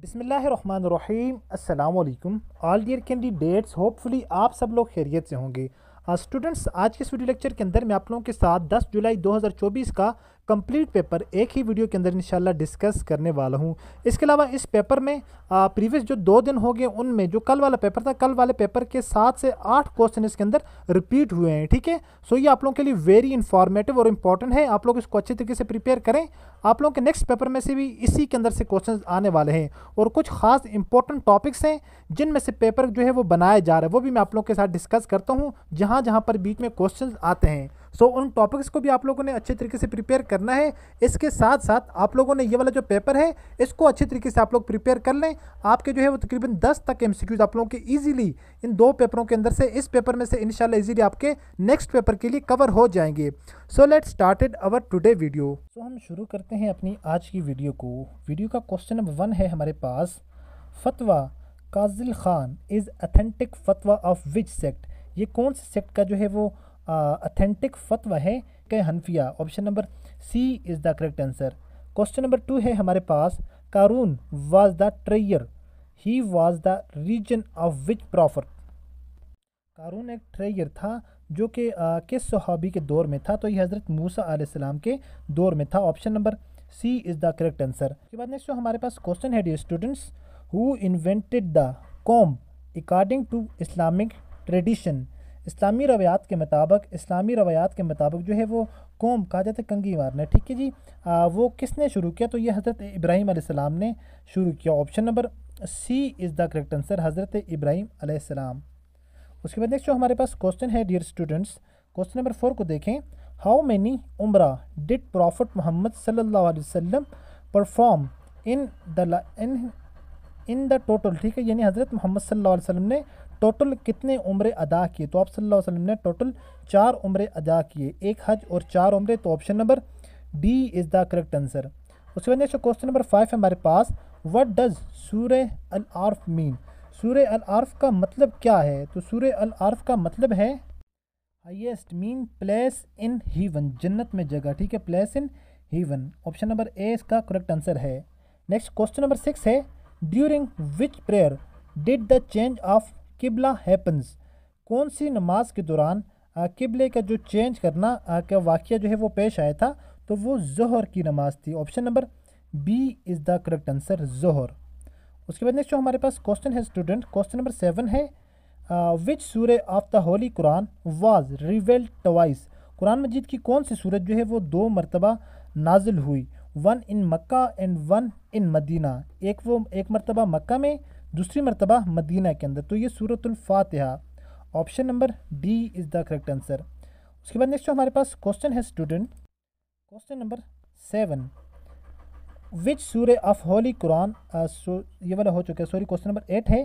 बिसमीम अल्लाम all dear candidates hopefully आप सब लोग खैरियत से होंगे स्टूडेंट्स uh, आज के इस वीडियो लेक्चर के अंदर मैं आप लोगों के साथ 10 जुलाई 2024 का कंप्लीट पेपर एक ही वीडियो के अंदर इंशाल्लाह डिस्कस करने वाला हूँ इसके अलावा इस पेपर में प्रीवियस जो दो दिन हो गए उनमें जो कल वाला पेपर था कल वाले पेपर के सात से आठ क्वेश्चन इसके अंदर रिपीट हुए हैं ठीक है सो ये आप लोगों के लिए वेरी इंफॉर्मेटिव और इंपॉर्टेंट है आप लोग इसको अच्छे तरीके से प्रिपेयर करें आप लोगों के नेक्स्ट पेपर में से भी इसी के अंदर से क्वेश्चन आने वाले हैं और कुछ खास इंपॉर्टेंट टॉपिक्स हैं जिनमें से पेपर जो है वो बनाया जा रहे हैं वो भी मैं आप लोगों के साथ डिस्कस करता हूँ जहाँ जहाँ पर बीच में क्वेश्चन आते हैं सो so, उन टॉपिक्स को भी आप लोगों ने अच्छे तरीके से प्रिपेयर करना है इसके साथ साथ आप लोगों ने ये वाला जो पेपर है इसको अच्छे तरीके से आप लोग प्रिपेयर कर लें आपके जो है वो तकरीबन दस तक एम आप लोगों के ईजिली इन दो पेपरों के अंदर से इस पेपर में से इनशाला ईजिली आपके नेक्स्ट पेपर के लिए कवर हो जाएंगे so let started our today video तो हम शुरू करते हैं अपनी आज की वीडियो को वीडियो का क्वेश्चन नंबर वन है हमारे पास Fatawa Qazi Khan is authentic fatwa of which sect ये कौन से सेक्ट का जो है वो अथेंटिक uh, फतवा है कि Hanafiya option number C is the correct answer question number two है हमारे पास Qarun was the treasurer he was the reason of which prophet Qarun एक ट्रेयर था जो कि uh, किस सहाबी के दौर में था तो ये हज़रत मूसा सलाम के दौर में था option number C is the correct answer के बाद नेक्स्ट जो हमारे पास क्वेश्चन है dear students who invented the comb according to Islamic tradition इस्लामी रवायात के मुताबिक इस्लामी रवायात के मुताबिक जो है वो कौम कहा जाता है कंगी मारना ठीक है जी आ, वो किसने शुरू किया तो ये हज़रत इब्राहिम ने शुरू किया option number C is the correct answer Hazrat Ibrahim उसके बाद नेक्स्ट जो हमारे पास क्वेश्चन है dear students question number four को देखें हाउ मैनी उम्र डिट प्रॉफिट मोहम्मद सल्ला वसम perform in the in in the total ठीक है यानी हज़रत मोहम्मद सल्लल्लाहु अलैहि वसल्लम ने टोटल कितने उम्र अदा किए तो आप सल्लल्लाहु अलैहि वसल्लम ने टोटल चार उम्र अदा किए एक हज और चार उम्र तो option number D is the correct answer उसके बाद नेक्स्ट क्वेश्चन नंबर फाइव है हमारे पास वट डज़ सूर अल आर्फ मीन सूर अल आर्फ का मतलब क्या है तो सूर अल आर्फ का मतलब है highest mean place in heaven जन्नत में जगह ठीक है place in heaven option number A इसका करेक्ट आंसर है नेक्स्ट क्वेश्चन नंबर सिक्स है during which prayer did the change of किबला हैपन्स कौन सी नमाज के दौरान किबले का जो चेंज करना का वाक़ जो है वो पेश आया था तो वो जहर की नमाज थी option number B is the correct answer जहर उसके बाद नेक्स्ट जो हमारे पास क्वेश्चन है स्टूडेंट क्वेश्चन नंबर सेवन है विच सूर of the holy Quran was revealed twice Quran Majeed की कौन सी सूरत जो है वो दो मरतबा नाजिल हुई one in Mecca and one in Medina एक वो एक मरतबा मक्का में दूसरी मरतबा मदीना के अंदर तो ये Suratulfatiha option number D is the correct answer उसके बाद नेक्स्ट हमारे पास क्वेश्चन है student question number seven which सूर ऑफ होली कुरान ये वाला हो चुका है सॉरी क्वेश्चन नंबर एट है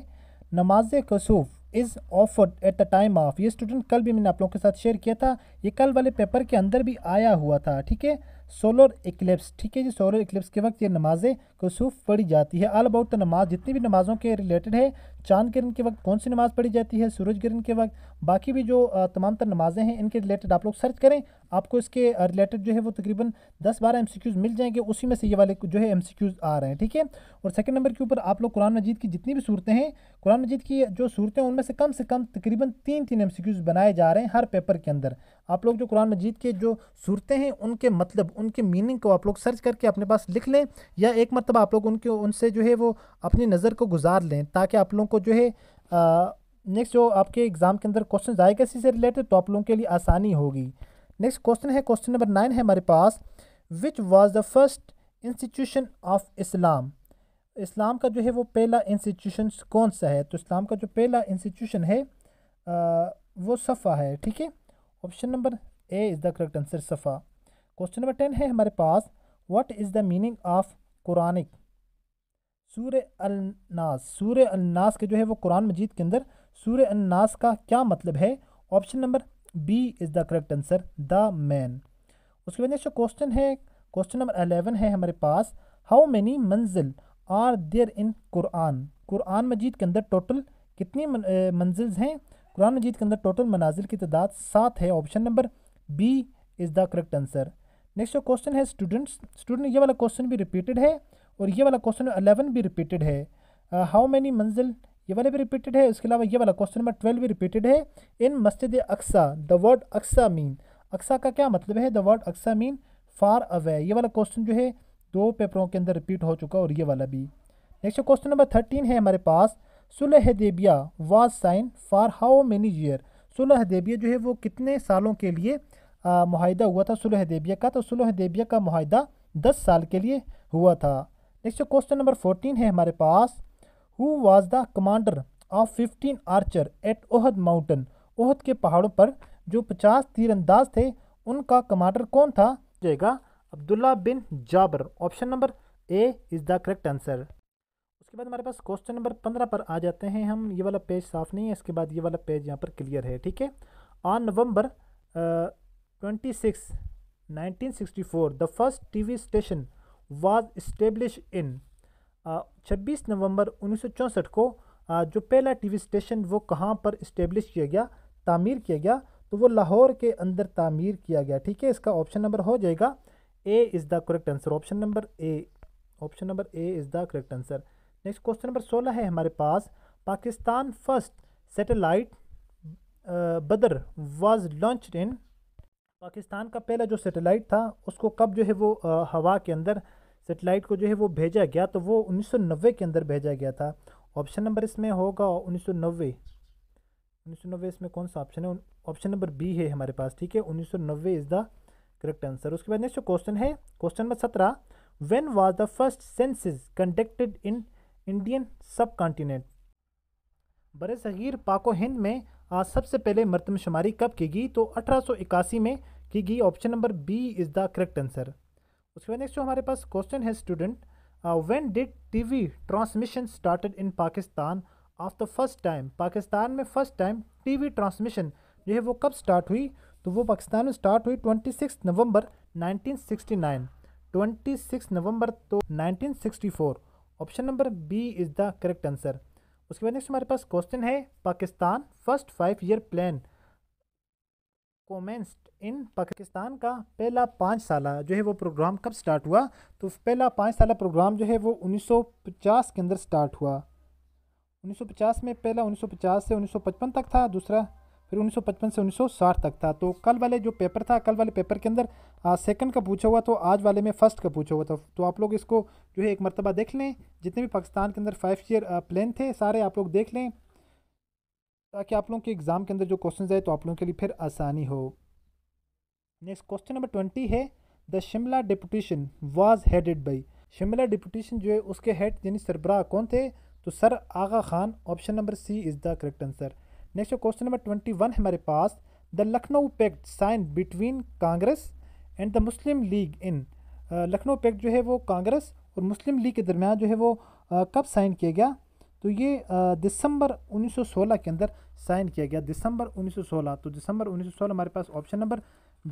नमाज कसूफ is offered at the time of ये स्टूडेंट कल भी मैंने आप लोगों के साथ शेयर किया था ये कल वाले पेपर के अंदर भी आया हुआ था ठीक है सोलर इक्लिप्स ठीक है जी सोलर इक्लिप्स के वक्त ये नमाज़ें कसूफ पढ़ी जाती है आल अबाउट नमाज जितनी भी नमाज़ों के रिलेटेड है चांद ग्रहण के वक्त कौन सी नमाज़ पढ़ी जाती है सूरज ग्रहण के वक्त बाकी भी जो तमाम तर नमाज़ें हैं इनके रिलेटेड आप लोग सर्च करें आपको इसके रिलेटेड जो है वो तकरीबन दस बारह एम मिल जाएंगे उसी में से ये वाले जो है एम आ रहे हैं ठीक है और सेकेंड नंबर के ऊपर आप लोग कुरान मजीद की जितनी भी सूरतें हैं कुरान मजीद की जो सूरतें उनमें से कम से कम तकरीबन तीन तीन एम बनाए जा रहे हैं हर पेपर के अंदर आप लोग जो कुरान मजीद के जो सूरतें हैं उनके मतलब उनके मीनिंग को आप लोग सर्च करके अपने पास लिख लें या एक मरतबा आप लोग उनके उनसे जो है वो अपनी नज़र को गुजार लें ताकि आप लोगों को जो है नेक्स्ट जो आपके एग्ज़ाम के अंदर क्वेश्चन आएगा इसी से रिलेटेड तो आप लोगों के लिए आसानी होगी नेक्स्ट क्वेश्चन है क्वेश्चन नंबर नाइन है हमारे पास which was the first institution of Islam इस्लाम का जो है वो पहला इंस्टीट्यूशन कौन सा है तो इस्लाम का जो पहला इंस्टीट्यूशन है आ, वो सफ़ा है ठीक है option number A is the correct answer Safa question number ten है हमारे पास what is the meaning of Quranic सूर्य अलनास सूर्य अलनास के जो है वो कुरान मजीद के अंदर सूर्य अलनास का क्या मतलब है option number B is the correct answer the man उसके बाद नेक्स्ट क्वेश्चन है क्वेश्चन नंबर अलेवन है हमारे पास हाउ मैनी मंजिल are there in Quran Quran Majeed के अंदर टोटल कितनी मंजिल्स हैं कुरान मजीद के अंदर टोटल मनाजिल की तादाद सात है option number B is the correct answer next question है स्टूडेंट्स स्टूडेंट ये वाला क्वेश्चन भी रिपीटेड है और ये वाला क्वेश्चन अलेवन भी रिपीटेड है हाउ uh, मैनी मंजिल ये वाला भी रिपीटेड है उसके अलावा ये वाला क्वेश्चन नंबर ट्वेल्व भी रिपीटेड है in Masjid Aqsa the word Aqsa mean Aqsa का क्या मतलब है the word Aqsa mean far away ये वाला क्वेश्चन जो है दो पेपरों के अंदर रिपीट हो चुका और ये वाला भी नेक्स्ट क्वेश्चन नंबर थर्टीन है हमारे पास Sulh Hudaibiya was sign for how many year Sulh Hudaibiya जो है वो कितने सालों के लिए माहिदा हुआ था सुलह देबिया का तो सुलह देबिया का माहिदा दस साल के लिए हुआ था नेक्स्ट क्वेश्चन नंबर फोर्टीन है हमारे पास who was the commander of fifteen archer at Uhud mountain Uhud के पहाड़ों पर जो पचास तीरंदाज थे उनका कमांडर कौन था जाएगा Abdullah bin Jabir option number A is the correct answer उसके बाद हमारे पास क्वेश्चन नंबर पंद्रह पर आ जाते हैं हम ये वाला पेज साफ़ नहीं है इसके बाद ये वाला पेज यहाँ पर क्लियर है ठीक है on November twenty six nineteen sixty four the first TV station was establish in छब्बीस नवंबर उन्नीस को uh, जो पहला टीवी स्टेशन वो कहाँ पर इस्टेब्लिश किया गया तामीर किया गया तो वो लाहौर के अंदर तामीर किया गया ठीक है इसका ऑप्शन नंबर हो जाएगा A is the correct answer option number A option number A is the correct answer next question number सोलह है हमारे पास Pakistan first satellite Badr was launch in Pakistan का पहला जो सैटेलाइट था उसको कब जो है वो आ, हवा के अंदर सेटेलाइट को जो है वो भेजा गया तो वो 1990 के अंदर भेजा गया था ऑप्शन नंबर इसमें होगा 1990 1990 इसमें कौन सा ऑप्शन है ऑप्शन नंबर बी है हमारे पास ठीक है 1990 इज़ द करेक्ट आंसर उसके बाद नेक्स्ट क्वेश्चन है क्वेश्चन नंबर सत्रह when was the first census conducted in Indian subcontinent बर सग़ीर पाको हिंद में आज सबसे पहले मरदमशुमारी कब की गई तो इक्यासी में की गई option number B is the correct answer उसके बाद नेक्स्ट जो हमारे पास क्वेश्चन है student when did TV transmission started in Pakistan of the first time Pakistan में फ़र्स्ट टाइम टीवी ट्रांसमिशन जो है वो कब स्टार्ट हुई तो वो पाकिस्तान में स्टार्ट हुई six November twenty six November तो four option number B is the correct answer उसके बाद नेक्स्ट हमारे पास क्वेश्चन है Pakistan first five year plan commenced in Pakistan का पहला पाँच साल जो है वो प्रोग्राम कब स्टार्ट हुआ तो पहला पाँच साल प्रोग्राम जो है वो 1950 के अंदर स्टार्ट हुआ 1950 में पहला 1950 से 1955 तक था दूसरा फिर 1955 से 1960 तक था तो कल वाले जो पेपर था कल वाले पेपर के अंदर सेकंड का पूछा हुआ तो आज वाले में फर्स्ट का पूछा हुआ था तो आप लोग इसको जो है एक मरतबा देख लें जितने भी पाकिस्तान के अंदर फाइव ईयर प्लान थे सारे आप लोग देख लें ताकि आप लोगों के एग्ज़ाम के अंदर जो क्वेश्चन आए तो आप लोगों के लिए फिर आसानी हो नेक्स्ट क्वेश्चन नंबर ट्वेंटी है the Shimla deputation was headed by Shimla deputation जो है उसके हेड यानी सरबराह कौन थे तो sir Aga Khan option number C is the correct answer next question number twenty one है हमारे पास the Lucknow pact sign between Congress and the Muslim League in Lucknow pact जो है वो कांग्रेस और मुस्लिम लीग के दरमियान जो है वो uh, कब साइन किया गया तो ये दिसंबर 1916 के अंदर साइन किया गया दिसंबर 1916 तो दिसंबर 1916 हमारे पास ऑप्शन नंबर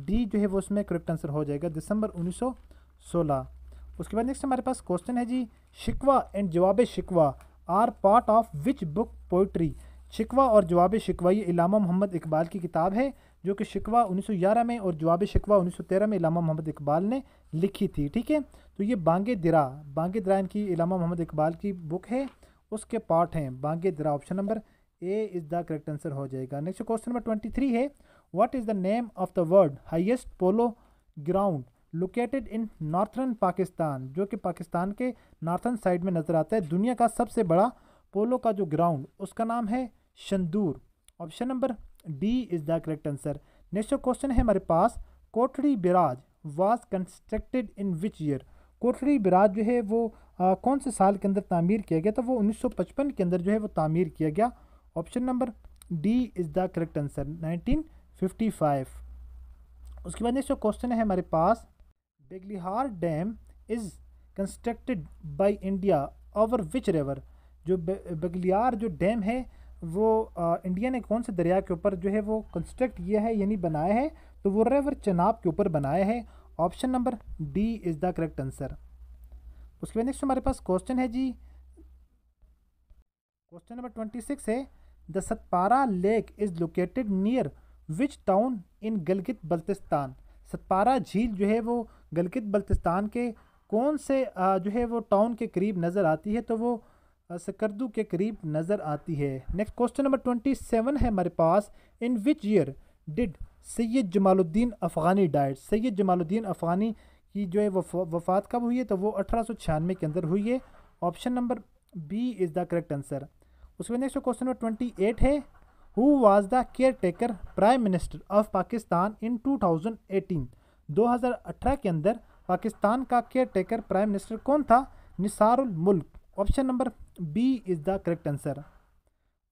डी जो है वो उसमें करेक्ट आंसर हो जाएगा दिसंबर 1916 उसके बाद नेक्स्ट हमारे पास क्वेश्चन है जी शिकवा and Jawab Shikwa are part of which book poetry Shikwa और जवाब शिकवा ये इलामा मोहम्मद इकबाल की किताब है जो कि शिकवा 1911 में और जवाब शिकवा 1913 में इलामा मोहम्मद इकबाल ने लिखी थी ठीक है तो ये बांगे दरा बांगे दरा इनकी इलामा मोहम्मद इकबाल की बुक है उसके पार्ट हैं Bange Dara option number A is the correct answer हो जाएगा next question number twenty three है what is the name of the world highest polo ground located in northern Pakistan जो कि पाकिस्तान के नॉर्थर्न साइड में नज़र आता है दुनिया का सबसे बड़ा पोलो का जो ग्राउंड उसका नाम है Shandur option number D is the correct answer next question है हमारे पास Kotri barrage was constructed in which year Kotri barrage जो है वो आ, कौन से साल के अंदर तामीर किया गया तो वो 1955 के अंदर जो है वो तामीर किया गया option number D is the correct answer 1955 उसके बाद नेक्स्ट क्वेश्चन है हमारे पास Baglihar dam is constructed by India over which river जो बगलियार जो डैम है वो आ, इंडिया ने कौन से दरिया के ऊपर जो है वो कंस्ट्रक्ट किया है यानी बनाया है तो वो रेवर चनाब के ऊपर बनाया है option number D is the correct answer उसके बाद नेक्स्ट हमारे पास क्वेश्चन है जी क्वेश्चन नंबर ट्वेंटी सिक्स है the Satpara lake is located near which town in Gilgit Baltistan Satpara झील जो है वो गलगित बल्तिस्तान के कौन से जो है वो टाउन के करीब नज़र आती है तो वो सकर्दू के करीब नज़र आती है next question number twenty seven है हमारे पास in which year did Syed Jamaluddin Afghani died Syed Jamaluddin Afghani की जो है वफ, वफात कब हुई है तो वो अठारह सौ छियानवे के अंदर हुई है option number B is the correct answer उसके बाद next question number twenty eight है who was the caretaker prime minister of Pakistan in 2018 2018 के अंदर पाकिस्तान का केयर टेकर प्राइम मिनिस्टर कौन था Nisarul Mulk option number B is the correct answer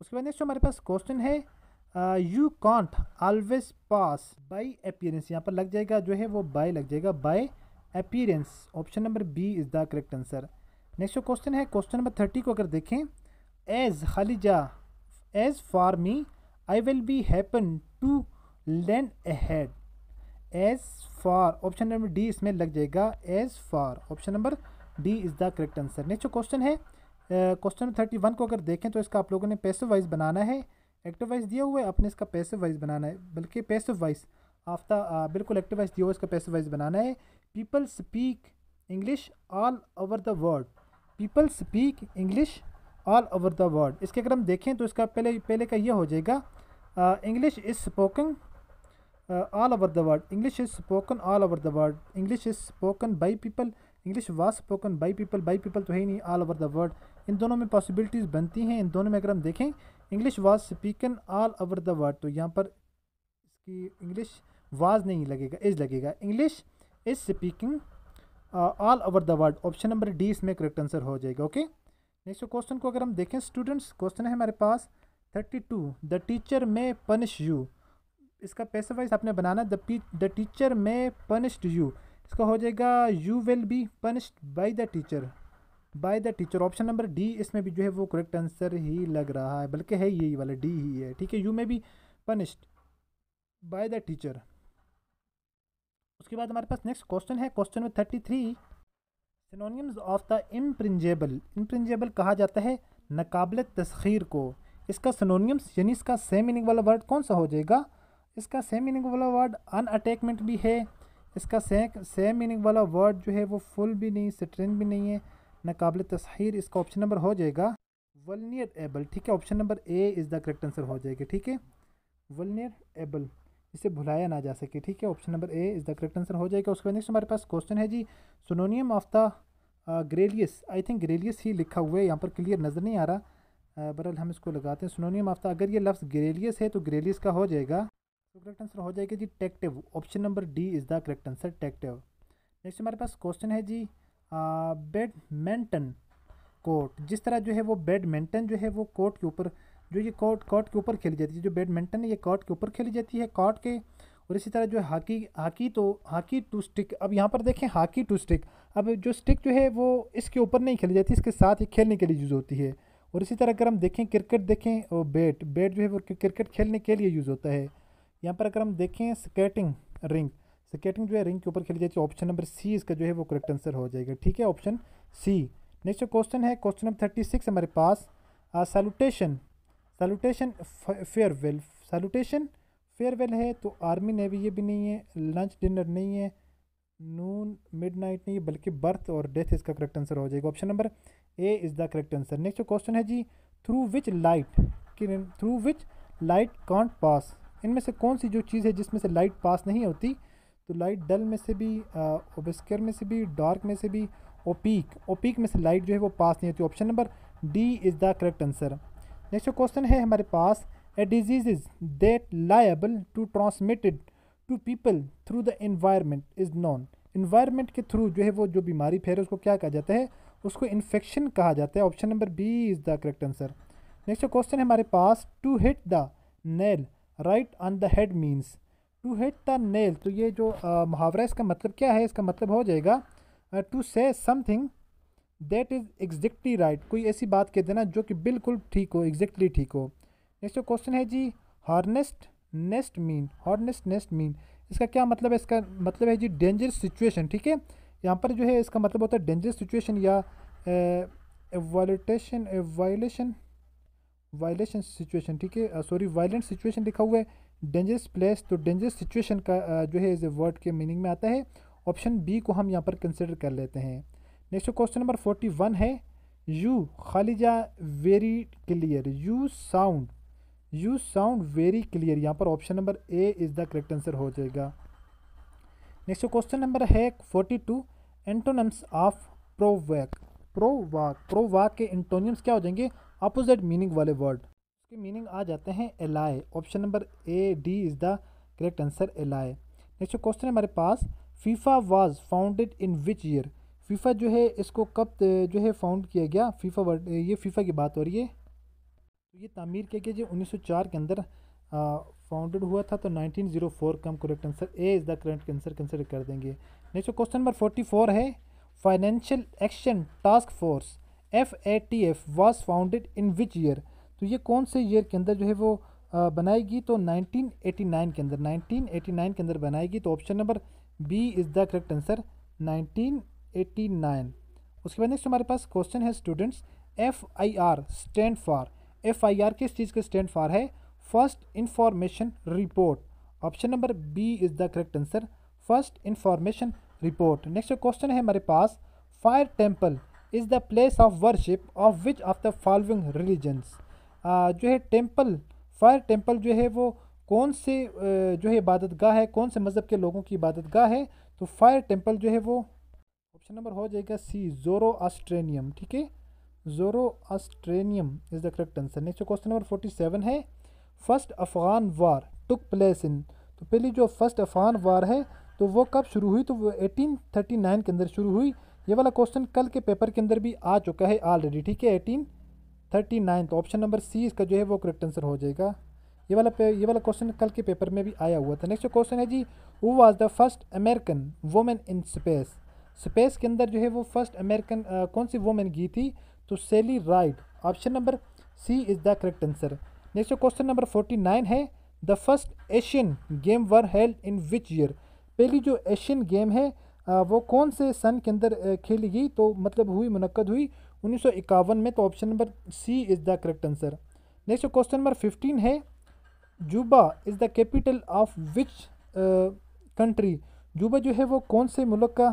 उसके बाद नेक्स्ट हमारे पास क्वेश्चन है you can't always pass by appearance यहाँ पर लग जाएगा जो है वो बाय लग जाएगा by appearance option number B is the correct answer next जो क्वेश्चन है क्वेश्चन नंबर थर्टी को अगर देखें एज खालिजा as for me I will be happen to land ahead as for option number D इसमें लग जाएगा as for option number D is the correct answer next जो क्वेश्चन है क्वेश्चन थर्टी वन को अगर देखें तो इसका आप लोगों ने पैसिव वाइज बनाना है एक्टिव वाइज दिया हुआ है आपने इसका पैसिव वाइज बनाना है बल्कि पैसिव वाइज आफ्ता बिल्कुल एक्टिव वाइज दिया हुआ इसका पैसिव वाइज बनाना है people speak English all over the world people speak English all over the world इसके अगर हम देखें तो इसका पहले पहले का ये हो जाएगा English is spoken all over the world English is spoken all over the world English is spoken by people English was spoken by people by people तो है ही नहीं ऑल ओवर द वर्ल्ड इन दोनों में पॉसिबिलिटीज़ बनती हैं इन दोनों में अगर हम देखें English was spoken all over the world तो यहाँ पर इसकी इंग्लिश वाज नहीं लगेगा इज लगेगा English is speaking all over the world option number D इसमें करेक्ट आंसर हो जाएगा ओके नेक्स्ट क्वेश्चन को अगर हम देखें स्टूडेंट्स क्वेश्चन है हमारे पास thirty two the teacher may punish you इसका पैसा वाइज आपने बनाना है the teacher may punished you इसका हो जाएगा you will be punished by the teacher by the teacher option number D इसमें भी जो है वो करेक्ट आंसर ही लग रहा है बल्कि है यही वाला डी ही है ठीक है यू में भी पनिश्ड बाय द टीचर उसके बाद हमारे पास नेक्स्ट क्वेश्चन है question number thirty three synonyms of the impregnable impregnable कहा जाता है नकाबले तस्खीर को इसका सिनोनियम्स यानी इसका सेम मीनिंग वाला वर्ड कौन सा हो जाएगा इसका सेम मीनिंग वाला वर्ड अनअटैकमेंट भी है इसका सेम सेम मीनिंग वाला वर्ड जो है वो फुल भी नहीं स्ट्रेंथ भी नहीं है नाकबिल तस्हर इसका ऑप्शन नंबर हो जाएगा वलनियर एबल ठीक है option number A is the correct answer हो जाएगा ठीक है वलनियर एबल इसे भुलाया ना जा सके ठीक है option number A is the correct answer हो जाएगा उसके बाद नेक्स्ट हमारे पास क्वेश्चन है जी synonym of the garrulous I think garrulous ही लिखा हुआ है यहाँ पर क्लियर नज़र नहीं आ रहा बरल हम इसको लगाते हैं सोनोनियम ऑफ द अगर ये लफ्ज़ ग्रेलियस है तो ग्रेलियस का हो जाएगा तो करेक्ट आंसर हो जाएगा जी talkative option number D is the correct answer talkative next हमारे पास क्वेश्चन है जी बैडमिंटन कोर्ट जिस तरह जो है वो बैडमिंटन जो है वो कोर्ट के ऊपर जो ये कोर्ट कोर्ट के ऊपर खेली जाती है जो बैडमिंटन है ये कोर्ट के ऊपर खेली जाती है कोर्ट के और इसी तरह जो हॉकी हॉकी तो हॉकी टू स्टिक अब यहाँ पर देखें हॉकी टू स्टिक अब जो स्टिक जो है वो इसके ऊपर नहीं खेली जाती इसके साथ ही खेलने के लिए यूज़ होती है और इसी तरह अगर हम देखें क्रिकेट देखें और बैट बैट जो है वो क्रिकेट खेलने के लिए यूज़ होता है यहाँ पर अगर हम देखें स्केटिंग रिंक स्केटिंग जो है रिंग के ऊपर खेली जाती है ऑप्शन नंबर सी इसका जो है वो करेक्ट आंसर हो जाएगा ठीक है ऑप्शन सी नेक्स्ट क्वेश्चन है क्वेश्चन नंबर थर्टी सिक्स हमारे पास salutation salutation farewell salutation farewell है तो आर्मी नेवी ये भी नहीं है लंच डिनर नहीं है नून मिडनाइट नहीं बल्कि बर्थ और डेथ इसका करेक्ट आंसर हो जाएगा option number A is the correct answer next question है जी through which light through which light can't pass इनमें से कौन सी जो चीज़ है जिसमें से लाइट पास नहीं होती तो लाइट डल में से भी ओबस्कर में से भी डार्क में से भी ओपीक ओपीक में से लाइट जो है वो पास नहीं होती option number D is the correct answer next question है हमारे पास a disease is liable to transmitted to people through the environment is non environment के थ्रू जो है वो जो बीमारी फैल उसको क्या कहा जाता है उसको इन्फेक्शन कहा जाता है option number B is the correct answer next question है हमारे पास to hit the nail right on the head means to hit the nail तो ये जो मुहावरा इसका मतलब क्या है इसका मतलब हो जाएगा to say something that is exactly right कोई ऐसी बात कह देना जो कि बिल्कुल ठीक हो एग्जैक्टली ठीक हो नेक्स्ट जो क्वेश्चन है जी hornet's nest mean hornet's nest mean इसका क्या मतलब है इसका मतलब है जी डेंजर सिचुएशन ठीक है यहाँ पर जो है इसका मतलब होता है डेंजर सिचुएशन या वायलेशन वायलेशन सिचुएशन ठीक है सॉरी वायलेंट सिचुएशन लिखा हुआ है डेंजरस प्लेस तो डेंजरस सिचुएशन का जो है इस वर्ड के मीनिंग में आता है ऑप्शन बी को हम यहाँ पर कंसिडर कर लेते हैं next question number forty one है यू खालिजा very clear you sound you sound very clear यहाँ पर option number A is the correct answer हो जाएगा नेक्स्ट क्वेश्चन नंबर है forty two antonyms of provoke provoke provoke के antonyms क्या हो जाएंगे अपोजिट मीनिंग वाले वर्ड इसके मीनिंग आ जाते हैं आए option number A D is the correct answer आए नेक्स्ट क्वेश्चन है हमारे पास FIFA was founded in which year FIFA जो है इसको कब जो है फाउंड किया गया फीफा वर्ल्ड ये फीफा की बात हो रही है तो ये तामीर किया गया सौ चार के अंदर फाउंडेड हुआ था तो 1904 का हम correct answer A is the correct answer consider कर देंगे नेक्स्ट क्वेश्चन नंबर 44 है financial action task force F A T F was founded in which year तो ये कौन से ईयर के अंदर जो है वो बनाएगी तो 1989 के अंदर 1989 के अंदर बनाएगी तो option number B is the correct answer 1989 उसके बाद नेक्स्ट हमारे पास क्वेश्चन है students F I R stand for F I R किस चीज़ के स्टैंड फॉर है first information report option number B is the correct answer first information report next question है हमारे पास fire temple is the place of worship of which of the following religions जो है temple fire temple जो है वो कौन से जो है इबादत गाह है कौन से मज़हब के लोगों की इबादत गाह है तो फायर टेम्पल जो है वो ऑप्शन नंबर हो जाएगा सी जोरो ऑस्ट्रेनियम ठीक है Zoroastrianism is the correct answer next question number forty seven है first Afghan war took place in तो पहली जो फर्स्ट अफगान वार है तो वो कब शुरू हुई तो वो एटीन थर्टी नाइन के अंदर शुरू हुई ये वाला क्वेश्चन कल के पेपर के अंदर भी आ चुका है ऑलरेडी ठीक है eighteen thirty ninth option number C इसका जो है वो करेक्ट आंसर हो जाएगा ये वाला पे ये वाला क्वेश्चन कल के पेपर में भी आया हुआ था नेक्स्ट क्वेश्चन है जी वो was the first American women in space space के अंदर जो है वो फर्स्ट अमेरिकन कौन सी वोमेन गई थी तो Sally Ride option number C is the correct answer next question number forty nine है the first Asian game were held in which year पहली जो एशियन गेम है वो कौन से सन के अंदर खेली गई तो मतलब हुई मुनद हुई उन्नीस में तो option number C is the correct answer next question number fifteen है Juba is the capital of which country Juba जो है वो कौन से मुल्क का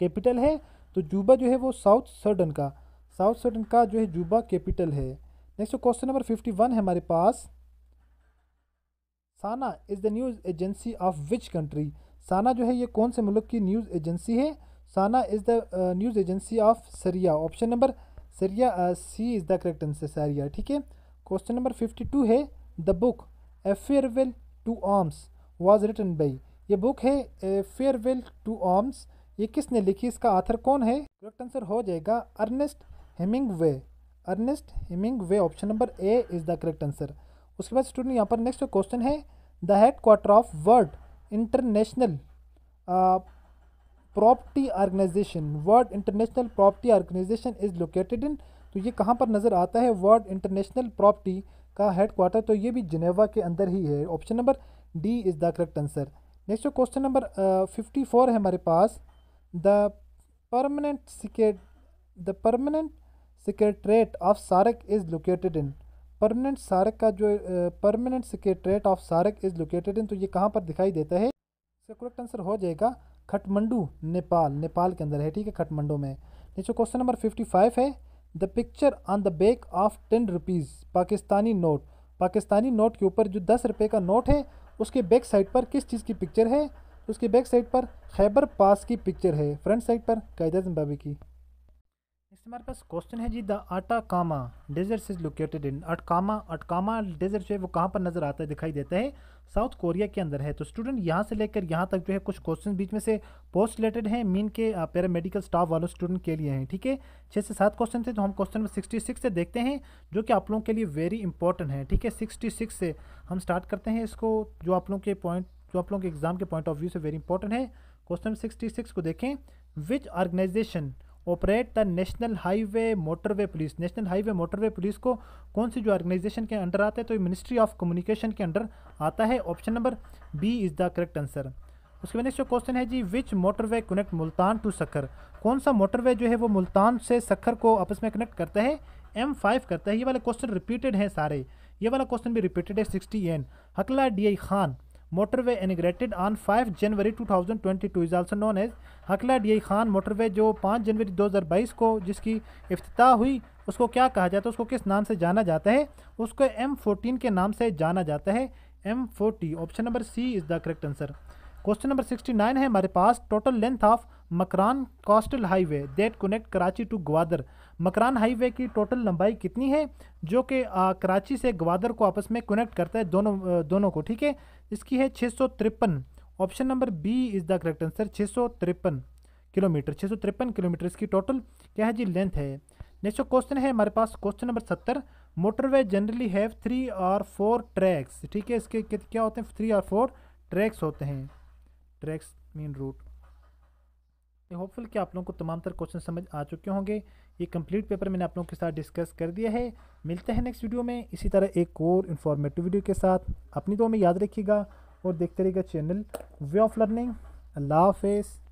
कैपिटल है तो जुबा जो है वो साउथ सर्डन का साउथ सर्डन का जो है जुबा कैपिटल है next question number fifty one है हमारे पास SANA is the news agency of which country SANA जो है ये कौन से मुल्क की न्यूज़ एजेंसी है Sana is the uh, news agency of Syria. Option number Syria uh, C is the correct answer. Syria. ठीक है Question number 52 है The book A Farewell to Arms was written by ये book है A Farewell to Arms ये किसने लिखी इसका author कौन है करेक्ट आंसर हो जाएगा Ernest Hemingway Ernest Hemingway option number A is the correct answer उसके बाद स्टूडेंट यहाँ पर नेक्स्ट क्वेश्चन है the headquarter of world international property organisation world international property organisation is located in तो ये कहाँ पर नज़र आता है वर्ल्ड इंटरनेशनल प्रॉपर्टी का हेड क्वार्टर तो ये भी जिनेवा के अंदर ही है option number D is the correct answer next question number fifty four है हमारे पास the permanent secure the permanent secretariat of SAARC is located in permanent SAARC का जो permanent secretariat of SAARC is located in तो ये कहाँ पर दिखाई देता है इसका करेक्ट आंसर हो जाएगा खटमंडू नेपाल नेपाल के अंदर है ठीक है खटमंडू में नीचे क्वेश्चन नंबर फिफ्टी फाइव है the picture on the back of ten rupees Pakistani note Pakistani note के ऊपर जो दस रुपये का नोट है उसके बैक साइड पर किस चीज़ की पिक्चर है उसके बैक साइड पर खैबर पास की पिक्चर है फ्रंट साइड पर कैदा जिम्बाब्वे की नेक्स्ट हमारे पास क्वेश्चन है जी the Atacama desert is located in Atacama Atacama desert जो है वो कहाँ पर नज़र आता है दिखाई देता है साउथ कोरिया के अंदर है तो स्टूडेंट यहाँ से लेकर यहाँ तक जो है कुछ क्वेश्चन बीच में से पोस्ट रिलेटेड हैं मीन के पैरामेडिकल uh, स्टाफ वालों स्टूडेंट के लिए हैं ठीक है छः से सात क्वेश्चन थे तो हम क्वेश्चन नंबर सिक्सटी सिक्स से देखते हैं जो कि आप लोगों के लिए वेरी इंपॉर्टेंट है ठीक है सिक्सटी सिक्स से हम स्टार्ट करते हैं इसको जो आप लोगों के पॉइंट जो आप लोगों के एग्जाम के पॉइंट ऑफ व्यू से वेरी इंपॉर्टेंट है क्वेश्चन नंबर सिक्सटी सिक्स को देखें which organisation operate the national highway motorway police national highway motorway police को कौन सी जो ऑर्गेनाइजेशन तो के अंडर आता है तो ये मिनिस्ट्री ऑफ कम्युनिकेशन के अंडर आता है option number B is the correct answer उसके बाद नेक्स्ट जो क्वेश्चन है जी which motorway connect Multan to Sukkur कौन सा मोटरवे जो है वो मुल्तान से सखर को आपस में कनेक्ट करता है एम फाइव करता है ये वाले क्वेश्चन रिपीटेड हैं सारे ये वाला क्वेश्चन भी रिपीटेड है सिक्सटी एन Hakla D I Khan motorway inaugurated on 5 January 2022 is also known as Hakla D Khan motorway जो 5 जनवरी 2022 को जिसकी अफ्ताह हुई उसको क्या कहा जाता है उसको किस नाम से जाना जाता है उसको एम फोर्टीन के नाम से जाना जाता है M forty option number C is the correct answer question number 69 है हमारे पास total length of Makran coastal highway that connect Karachi to Gwadar Makran highway की टोटल लंबाई कितनी है जो कि कराची से ग्वादर को आपस में कनेक्ट करता है दोनों दोनों को ठीक है इसकी है छः option number B is the correct answer छः किलोमीटर छः किलोमीटर इसकी टोटल क्या है जी लेंथ है नेक्स्ट क्वेश्चन है हमारे पास क्वेश्चन नंबर सत्तर मोटरवे जनरली हैव थ्री और फोर ट्रैक्स ठीक है इसके क्या होते हैं थ्री और फोर ट्रैक्स होते हैं ट्रैक्स मेन रूट ये होपफुल कि आप लोगों को तमाम तर क्वेश्चन समझ आ चुके होंगे ये कंप्लीट पेपर मैंने आप लोगों के साथ डिस्कस कर दिया है मिलते हैं नेक्स्ट वीडियो में इसी तरह एक और इन्फॉर्मेटिव वीडियो के साथ अपनी दो में याद रखिएगा और देखते रहिएगा चैनल वे ऑफ लर्निंग अल्लाह हाफिज़